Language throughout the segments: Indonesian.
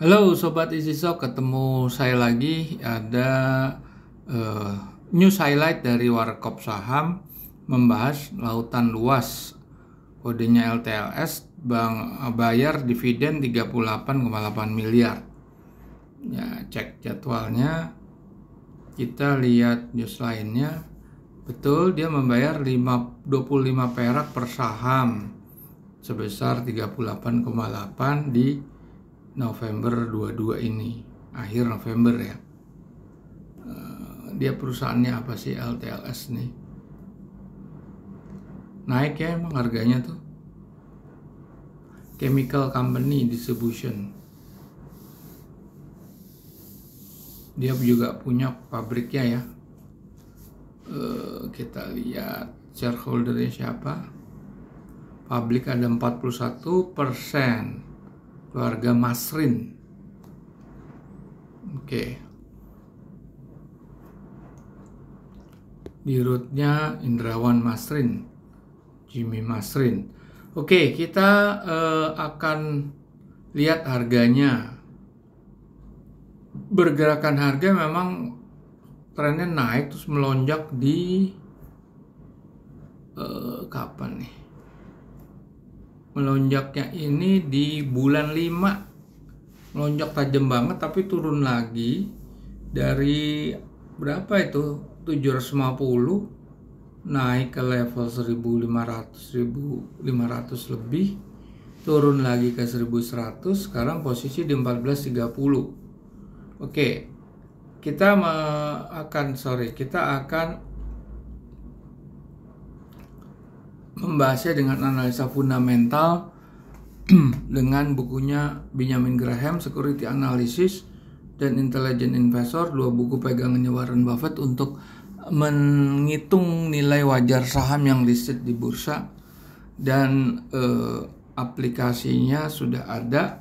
Halo Sobat Isisok, ketemu saya lagi ada uh, news highlight dari Warkop Saham membahas lautan luas kodenya LTLS bank eh, bayar dividen 38,8 miliar ya cek jadwalnya kita lihat news lainnya betul dia membayar 5, 25 perak per saham sebesar 38,8 di November 22 ini akhir November ya eh, dia perusahaannya apa sih LTLS nih naik ya emang harganya tuh chemical company distribution dia juga punya pabriknya ya eh, kita lihat shareholdernya siapa publik ada 41 persen keluarga Masrin. Oke. Okay. Di Indrawan Masrin, Jimmy Masrin. Oke, kita uh, akan lihat harganya. Bergerakan harga memang trennya naik terus melonjak di uh, kapan nih? melonjaknya ini di bulan 5 melonjak tajam banget tapi turun lagi dari berapa itu 750 naik ke level 1500 1500 lebih turun lagi ke 1100 sekarang posisi di 1430 oke kita akan sorry kita akan membahasnya dengan analisa fundamental dengan bukunya Benjamin Graham Security Analysis dan Intelligent Investor dua buku pegangannya Warren Buffett untuk menghitung nilai wajar saham yang listed di bursa dan eh, aplikasinya sudah ada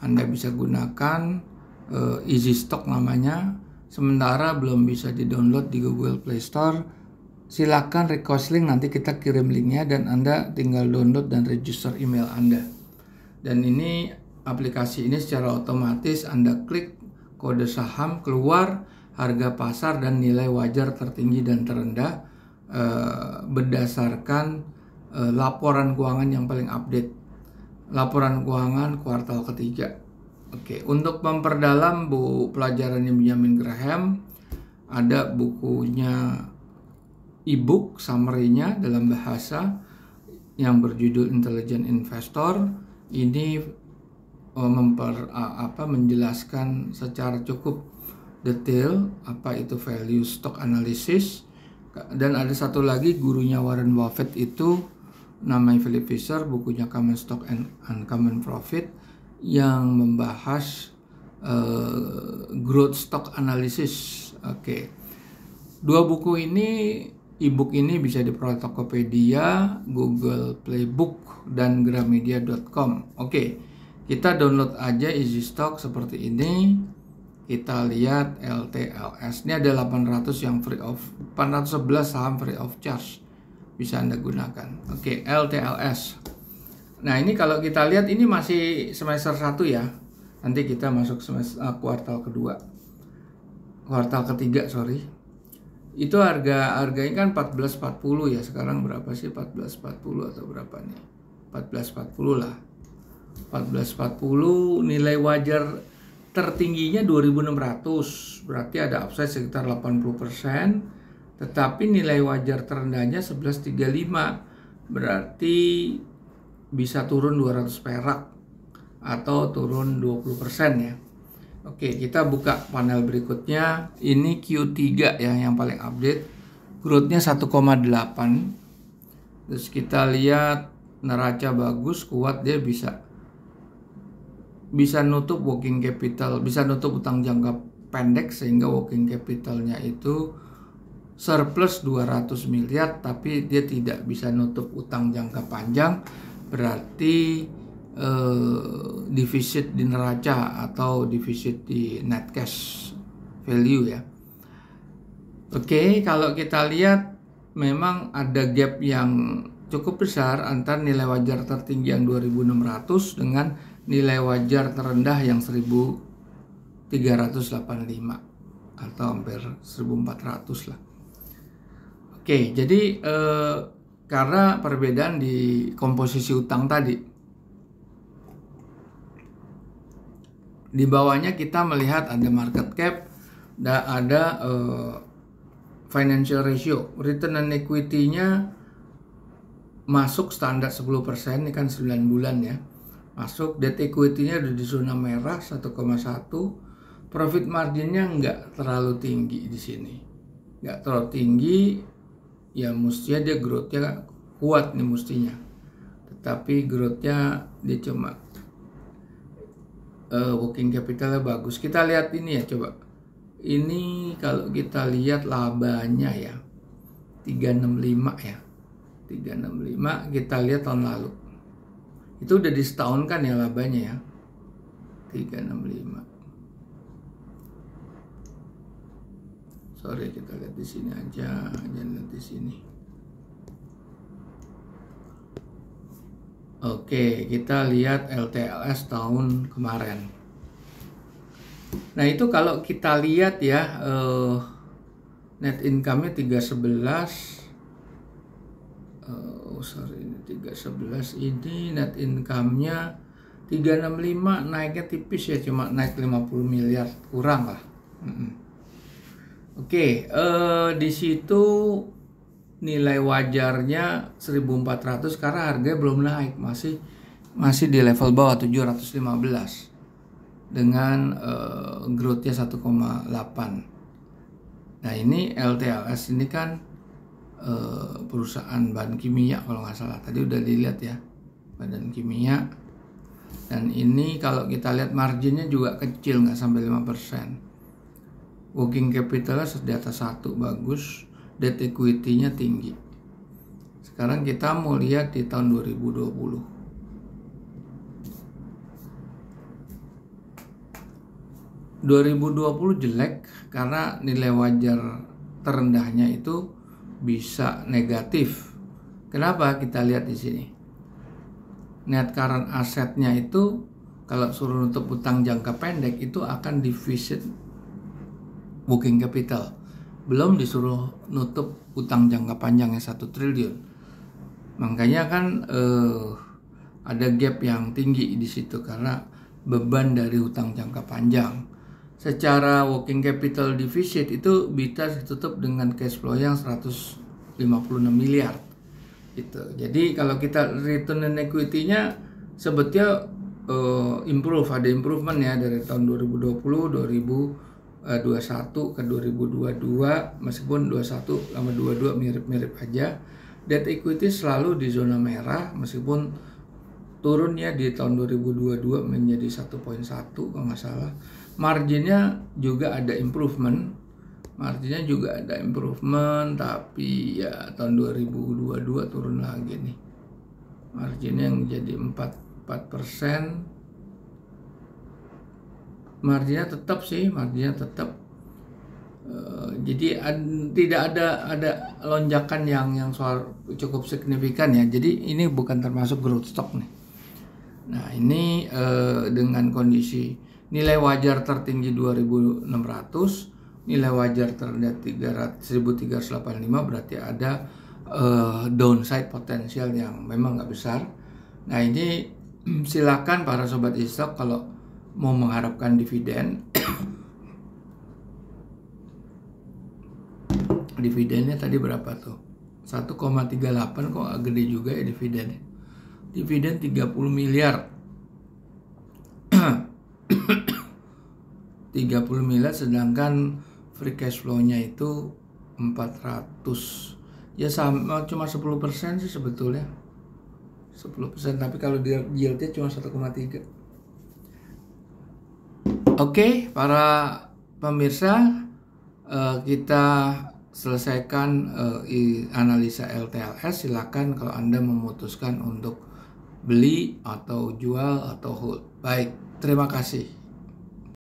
Anda bisa gunakan eh, Easy Stock namanya sementara belum bisa di-download di Google Play Store silakan request link nanti kita kirim linknya dan Anda tinggal download dan register email Anda. Dan ini aplikasi ini secara otomatis Anda klik kode saham keluar harga pasar dan nilai wajar tertinggi dan terendah eh, berdasarkan eh, laporan keuangan yang paling update. Laporan keuangan kuartal ketiga. Oke, untuk memperdalam bu pelajarannya Benjamin Graham ada bukunya e-book summary-nya dalam bahasa yang berjudul Intelligent Investor ini e, memper apa menjelaskan secara cukup detail apa itu value stock analysis dan ada satu lagi gurunya Warren Buffett itu namanya Philip Fisher bukunya Common Stock and Uncommon Profit yang membahas uh, growth stock analysis oke okay. dua buku ini e ini bisa di Tokopedia, Google Playbook, dan Gramedia.com. Oke, kita download aja Easy Stock seperti ini. Kita lihat LTLS. Ini ada 800 yang free of 411 saham free of charge. Bisa Anda gunakan. Oke, LTLS. Nah, ini kalau kita lihat ini masih semester 1 ya. Nanti kita masuk semester uh, kuartal kedua. Kuartal ketiga, sorry itu harga harganya kan 1440 ya sekarang berapa sih 1440 atau berapa nih 1440 lah 1440 nilai wajar tertingginya 2600 berarti ada upside sekitar 80% tetapi nilai wajar terendahnya 1135 berarti bisa turun 200 perak atau turun 20% ya Oke, kita buka panel berikutnya. Ini Q3 ya yang paling update. Growth-nya 1,8. Terus kita lihat neraca bagus, kuat dia bisa bisa nutup working capital, bisa nutup utang jangka pendek sehingga working capitalnya itu surplus 200 miliar tapi dia tidak bisa nutup utang jangka panjang berarti Eh, defisit di neraca atau defisit di net cash value ya. Oke, okay, kalau kita lihat memang ada gap yang cukup besar antara nilai wajar tertinggi yang 2600 dengan nilai wajar terendah yang 1385 atau hampir 1400 lah. Oke, jadi eh, karena perbedaan di komposisi utang tadi Di bawahnya kita melihat ada market cap dan ada uh, financial ratio. Return on equity-nya masuk standar 10% ini kan 9 bulan ya. Masuk debt equity-nya udah di zona merah 1,1. Profit margin-nya nggak terlalu tinggi di sini. Nggak terlalu tinggi, ya mestinya dia growth-nya kuat nih mestinya. Tetapi growth-nya dia cuma uh, working capitalnya bagus. Kita lihat ini ya coba. Ini kalau kita lihat labanya ya 365 ya. 365 kita lihat tahun lalu. Itu udah di setahun kan ya labanya ya. 365. Sorry kita lihat di sini aja, jangan lihat di sini. Oke, kita lihat LTLS tahun kemarin. Nah, itu kalau kita lihat ya uh, net income-nya 311 Uh, eh, oh sorry ini 311 ini net income-nya 365 naiknya tipis ya cuma naik 50 miliar kurang lah. Mm -mm. Oke, uh, di situ nilai wajarnya 1400 karena harga belum naik masih masih di level bawah 715 dengan uh, growthnya 1,8 nah ini LTLS ini kan uh, perusahaan bahan kimia kalau nggak salah tadi udah dilihat ya badan kimia dan ini kalau kita lihat marginnya juga kecil nggak sampai 5% working capitalnya di atas satu bagus debt equity-nya tinggi. Sekarang kita mau lihat di tahun 2020. ...2020 jelek karena nilai wajar terendahnya itu bisa negatif. Kenapa? Kita lihat di sini. Net current asetnya itu kalau suruh nutup utang jangka pendek itu akan defisit booking capital belum disuruh nutup utang jangka panjang yang satu triliun makanya kan eh, ada gap yang tinggi di situ karena beban dari utang jangka panjang secara working capital deficit itu bisa ditutup dengan cash flow yang 156 miliar gitu jadi kalau kita return on equity-nya sebetulnya eh, improve ada improvement ya dari tahun 2020 2020 21 eh, ke 2022 meskipun 21 sama 22 mirip-mirip aja debt equity selalu di zona merah meskipun turunnya di tahun 2022 menjadi 1.1 kalau nggak salah marginnya juga ada improvement marginnya juga ada improvement tapi ya tahun 2022 turun lagi nih marginnya yang jadi 4 4 persen marginnya tetap sih marginnya tetap eh, jadi tidak ada ada lonjakan yang yang soal cukup signifikan ya jadi ini bukan termasuk growth stock nih nah ini eh, dengan kondisi nilai wajar tertinggi 2600 nilai wajar terendah 1385 berarti ada uh, downside potensial yang memang nggak besar. Nah ini silakan para sobat e-stock kalau mau mengharapkan dividen dividennya tadi berapa tuh 1,38 kok agak gede juga ya dividennya dividen 30 miliar 30 miliar sedangkan free cash flow-nya itu 400 ya sama cuma 10% sih sebetulnya 10% tapi kalau yieldnya yield-nya cuma 1,3 Oke, para pemirsa, eh, kita selesaikan eh, analisa LTLS. Silakan kalau Anda memutuskan untuk beli atau jual atau hold. Baik, terima kasih.